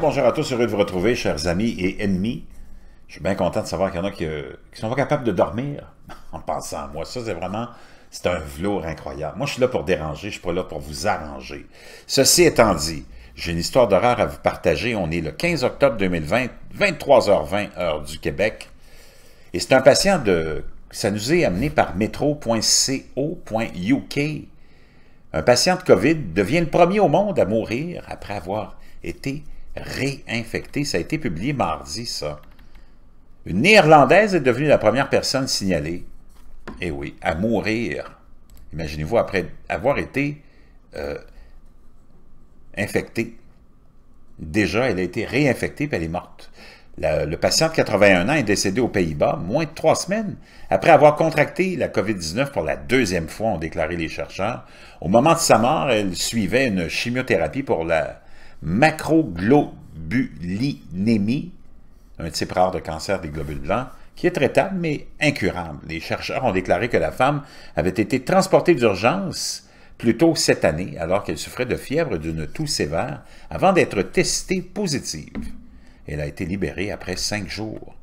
bonjour à tous, heureux de vous retrouver, chers amis et ennemis. Je suis bien content de savoir qu'il y en a qui, ne euh, sont pas capables de dormir en pensant à moi. Ça, c'est vraiment, c'est un velours incroyable. Moi, je suis là pour déranger, je suis pas là pour vous arranger. Ceci étant dit, j'ai une histoire d'horreur à vous partager. On est le 15 octobre 2020, 23h20 heure du Québec. Et c'est un patient de ça nous est amené par metro.co.uk. Un patient de COVID devient le premier au monde à mourir après avoir été réinfectée. Ça a été publié mardi, ça. Une Irlandaise est devenue la première personne signalée, eh oui, à mourir. Imaginez-vous, après avoir été euh, infectée. Déjà, elle a été réinfectée puis elle est morte. le patient de 81 ans est décédé aux Pays-Bas moins de trois semaines après avoir contracté la COVID-19 pour la deuxième fois, ont déclaré les chercheurs. Au moment de sa mort, elle suivait une chimiothérapie pour la macroglobulinémie, un type rare de cancer des globules blancs, qui est traitable mais incurable. Les chercheurs ont déclaré que la femme avait été transportée d'urgence plus tôt cette année alors qu'elle souffrait de fièvre d'une toux sévère avant d'être testée positive. Elle a été libérée après cinq jours.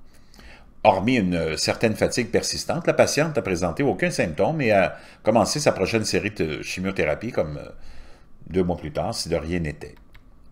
Hormis une certaine fatigue persistante, la patiente n'a présenté aucun symptôme et a commencé sa prochaine série de chimiothérapie comme euh, deux mois plus tard si de rien n'était.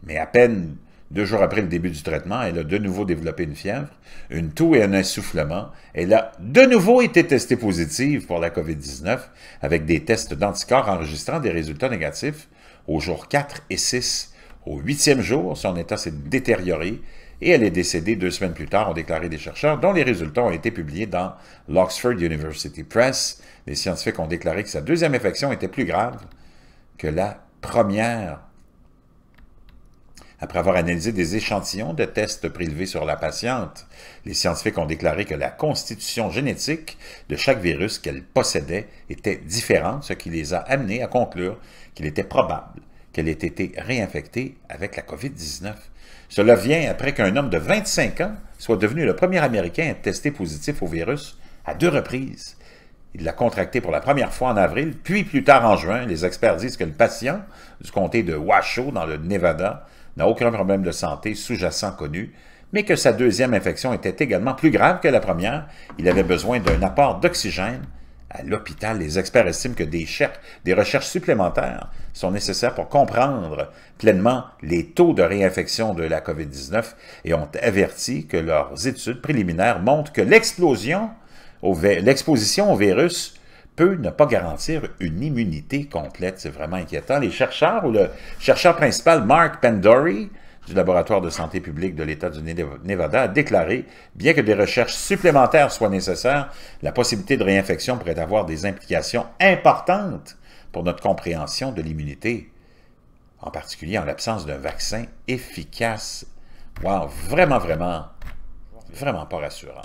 Mais à peine deux jours après le début du traitement, elle a de nouveau développé une fièvre, une toux et un essoufflement. Elle a de nouveau été testée positive pour la COVID-19 avec des tests d'anticorps enregistrant des résultats négatifs Au jours 4 et 6. Au huitième jour, son état s'est détérioré et elle est décédée deux semaines plus tard, ont déclaré des chercheurs, dont les résultats ont été publiés dans l'Oxford University Press. Les scientifiques ont déclaré que sa deuxième infection était plus grave que la première après avoir analysé des échantillons de tests prélevés sur la patiente, les scientifiques ont déclaré que la constitution génétique de chaque virus qu'elle possédait était différente, ce qui les a amenés à conclure qu'il était probable qu'elle ait été réinfectée avec la COVID-19. Cela vient après qu'un homme de 25 ans soit devenu le premier Américain à être testé positif au virus à deux reprises. Il l'a contracté pour la première fois en avril, puis plus tard en juin. Les experts disent que le patient du comté de Washoe, dans le Nevada, n'a aucun problème de santé sous-jacent connu, mais que sa deuxième infection était également plus grave que la première. Il avait besoin d'un apport d'oxygène. À l'hôpital, les experts estiment que des, des recherches supplémentaires sont nécessaires pour comprendre pleinement les taux de réinfection de la COVID-19 et ont averti que leurs études préliminaires montrent que l'exposition au virus ne pas garantir une immunité complète. C'est vraiment inquiétant. Les chercheurs, ou le chercheur principal Mark Pandori, du laboratoire de santé publique de l'État du Nevada a déclaré, bien que des recherches supplémentaires soient nécessaires, la possibilité de réinfection pourrait avoir des implications importantes pour notre compréhension de l'immunité, en particulier en l'absence d'un vaccin efficace. Wow, vraiment, vraiment, vraiment pas rassurant.